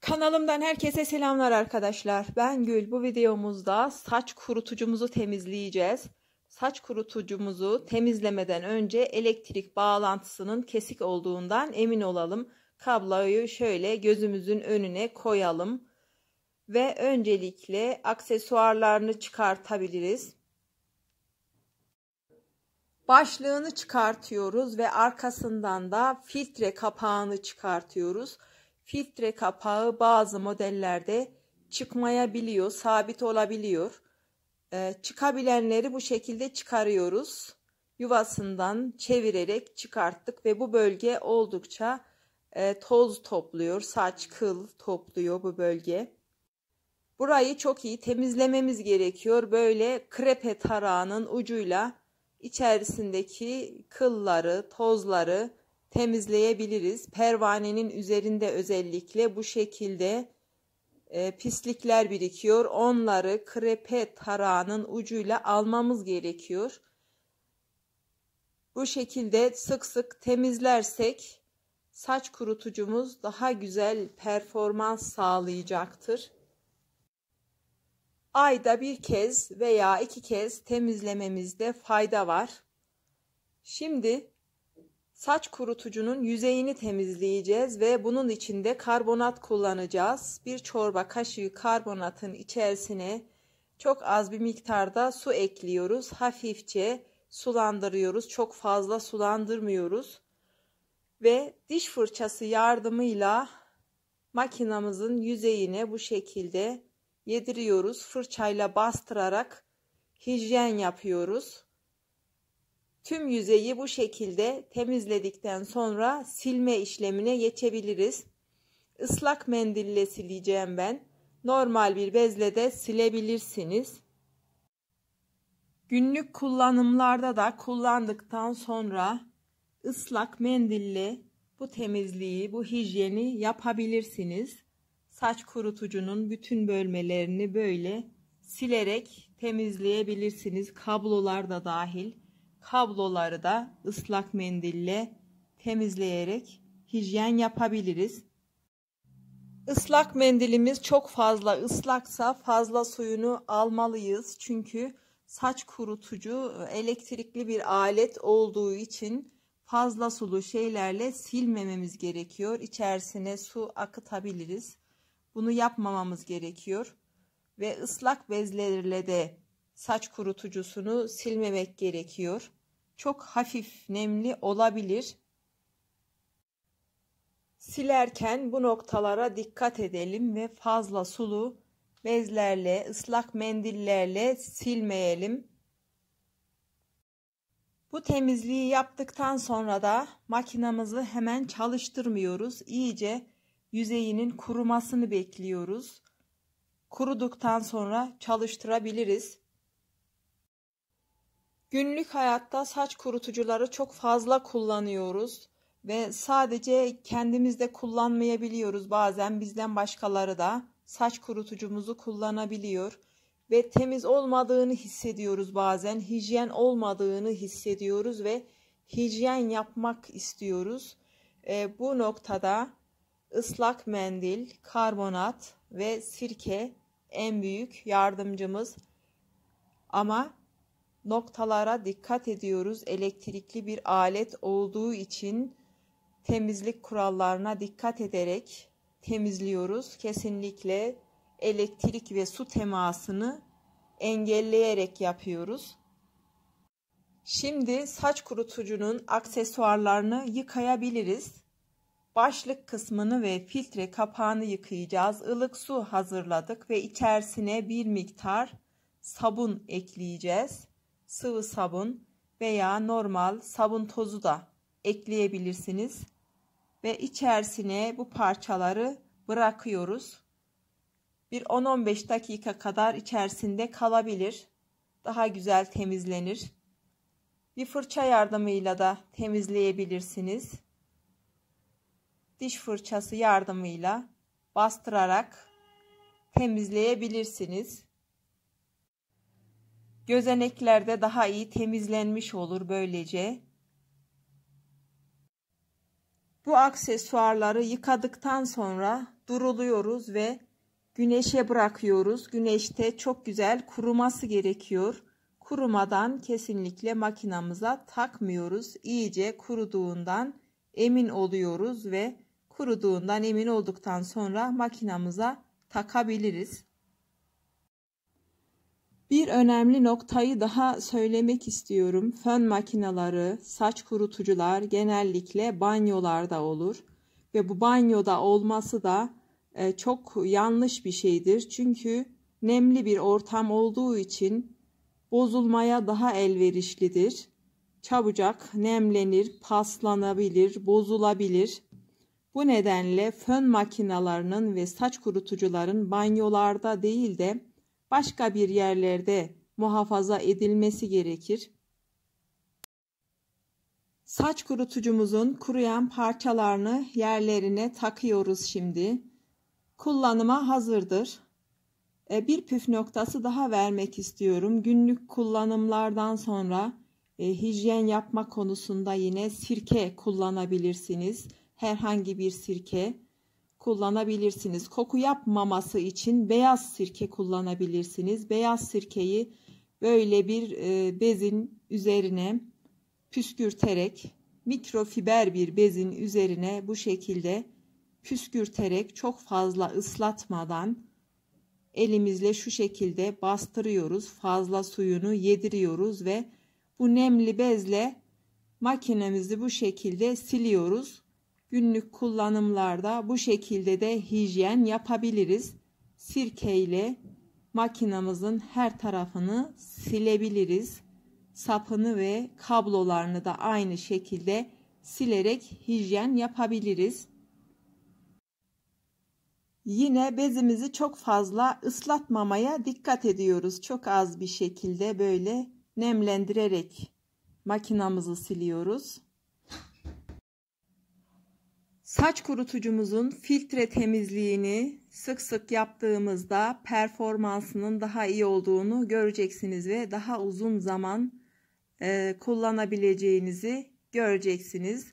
Kanalımdan herkese selamlar arkadaşlar. Ben Gül. Bu videomuzda saç kurutucumuzu temizleyeceğiz. Saç kurutucumuzu temizlemeden önce elektrik bağlantısının kesik olduğundan emin olalım. Kabloyu şöyle gözümüzün önüne koyalım ve öncelikle aksesuarlarını çıkartabiliriz. Başlığını çıkartıyoruz ve arkasından da filtre kapağını çıkartıyoruz. Filtre kapağı bazı modellerde çıkmayabiliyor, sabit olabiliyor. Ee, çıkabilenleri bu şekilde çıkarıyoruz. Yuvasından çevirerek çıkarttık ve bu bölge oldukça e, toz topluyor, saç, kıl topluyor bu bölge. Burayı çok iyi temizlememiz gerekiyor. Böyle krepe tarağının ucuyla içerisindeki kılları, tozları temizleyebiliriz. Pervanenin üzerinde özellikle bu şekilde e, pislikler birikiyor. Onları krepe tarağının ucuyla almamız gerekiyor. Bu şekilde sık sık temizlersek saç kurutucumuz daha güzel performans sağlayacaktır. Ayda bir kez veya iki kez temizlememizde fayda var. Şimdi Saç kurutucunun yüzeyini temizleyeceğiz ve bunun içinde karbonat kullanacağız. Bir çorba kaşığı karbonatın içerisine çok az bir miktarda su ekliyoruz. Hafifçe sulandırıyoruz. Çok fazla sulandırmıyoruz. Ve diş fırçası yardımıyla makinamızın yüzeyine bu şekilde yediriyoruz. Fırçayla bastırarak hijyen yapıyoruz. Tüm yüzeyi bu şekilde temizledikten sonra silme işlemine geçebiliriz. Islak mendille sileceğim ben. Normal bir bezle de silebilirsiniz. Günlük kullanımlarda da kullandıktan sonra ıslak mendille bu temizliği, bu hijyeni yapabilirsiniz. Saç kurutucunun bütün bölmelerini böyle silerek temizleyebilirsiniz. Kablolar da dahil kabloları da ıslak mendille temizleyerek hijyen yapabiliriz. Islak mendilimiz çok fazla ıslaksa fazla suyunu almalıyız. Çünkü saç kurutucu elektrikli bir alet olduğu için fazla sulu şeylerle silmememiz gerekiyor. İçerisine su akıtabiliriz. Bunu yapmamamız gerekiyor. Ve ıslak bezlerle de saç kurutucusunu silmemek gerekiyor. Çok hafif nemli olabilir. Silerken bu noktalara dikkat edelim ve fazla sulu bezlerle, ıslak mendillerle silmeyelim. Bu temizliği yaptıktan sonra da makinamızı hemen çalıştırmıyoruz. İyice yüzeyinin kurumasını bekliyoruz. Kuruduktan sonra çalıştırabiliriz. Günlük hayatta saç kurutucuları çok fazla kullanıyoruz ve sadece kendimiz de kullanmayabiliyoruz. Bazen bizden başkaları da saç kurutucumuzu kullanabiliyor ve temiz olmadığını hissediyoruz bazen. Hijyen olmadığını hissediyoruz ve hijyen yapmak istiyoruz. E, bu noktada ıslak mendil, karbonat ve sirke en büyük yardımcımız. Ama noktalara dikkat ediyoruz. Elektrikli bir alet olduğu için temizlik kurallarına dikkat ederek temizliyoruz. Kesinlikle elektrik ve su temasını engelleyerek yapıyoruz. Şimdi saç kurutucunun aksesuarlarını yıkayabiliriz. Başlık kısmını ve filtre kapağını yıkayacağız. Ilık su hazırladık ve içerisine bir miktar sabun ekleyeceğiz sıvı sabun veya normal sabun tozu da ekleyebilirsiniz. Ve içerisine bu parçaları bırakıyoruz. Bir 10-15 dakika kadar içerisinde kalabilir. Daha güzel temizlenir. Bir fırça yardımıyla da temizleyebilirsiniz. Diş fırçası yardımıyla bastırarak temizleyebilirsiniz. Gözenekler de daha iyi temizlenmiş olur böylece. Bu aksesuarları yıkadıktan sonra duruluyoruz ve güneşe bırakıyoruz. Güneşte çok güzel kuruması gerekiyor. Kurumadan kesinlikle makinamıza takmıyoruz. İyice kuruduğundan emin oluyoruz ve kuruduğundan emin olduktan sonra makinamıza takabiliriz. Bir önemli noktayı daha söylemek istiyorum. Fön makineleri, saç kurutucular genellikle banyolarda olur ve bu banyoda olması da e, çok yanlış bir şeydir. Çünkü nemli bir ortam olduğu için bozulmaya daha elverişlidir. Çabucak nemlenir, paslanabilir, bozulabilir. Bu nedenle fön makinalarının ve saç kurutucuların banyolarda değil de başka bir yerlerde muhafaza edilmesi gerekir. Saç kurutucumuzun kuruyan parçalarını yerlerine takıyoruz şimdi. Kullanıma hazırdır. E, bir püf noktası daha vermek istiyorum. Günlük kullanımlardan sonra e, hijyen yapma konusunda yine sirke kullanabilirsiniz. Herhangi bir sirke kullanabilirsiniz. Koku yapmaması için beyaz sirke kullanabilirsiniz. Beyaz sirkeyi böyle bir e, bezin üzerine püskürterek mikrofiber bir bezin üzerine bu şekilde püskürterek çok fazla ıslatmadan elimizle şu şekilde bastırıyoruz. Fazla suyunu yediriyoruz ve bu nemli bezle makinemizi bu şekilde siliyoruz. Günlük kullanımlarda bu şekilde de hijyen yapabiliriz. Sirke ile makinamızın her tarafını silebiliriz. Sapını ve kablolarını da aynı şekilde silerek hijyen yapabiliriz. Yine bezimizi çok fazla ıslatmamaya dikkat ediyoruz. Çok az bir şekilde böyle nemlendirerek makinamızı siliyoruz. Saç kurutucumuzun filtre temizliğini sık sık yaptığımızda performansının daha iyi olduğunu göreceksiniz ve daha uzun zaman e, kullanabileceğinizi göreceksiniz.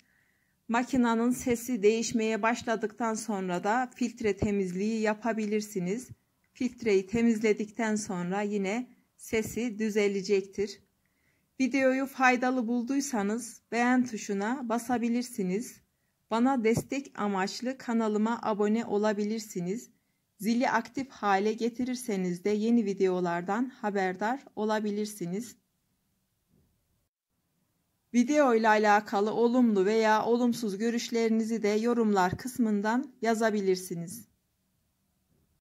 Makinanın sesi değişmeye başladıktan sonra da filtre temizliği yapabilirsiniz. Filtreyi temizledikten sonra yine sesi düzelecektir. Videoyu faydalı bulduysanız beğen tuşuna basabilirsiniz. Bana destek amaçlı kanalıma abone olabilirsiniz. Zili aktif hale getirirseniz de yeni videolardan haberdar olabilirsiniz. Video ile alakalı olumlu veya olumsuz görüşlerinizi de yorumlar kısmından yazabilirsiniz.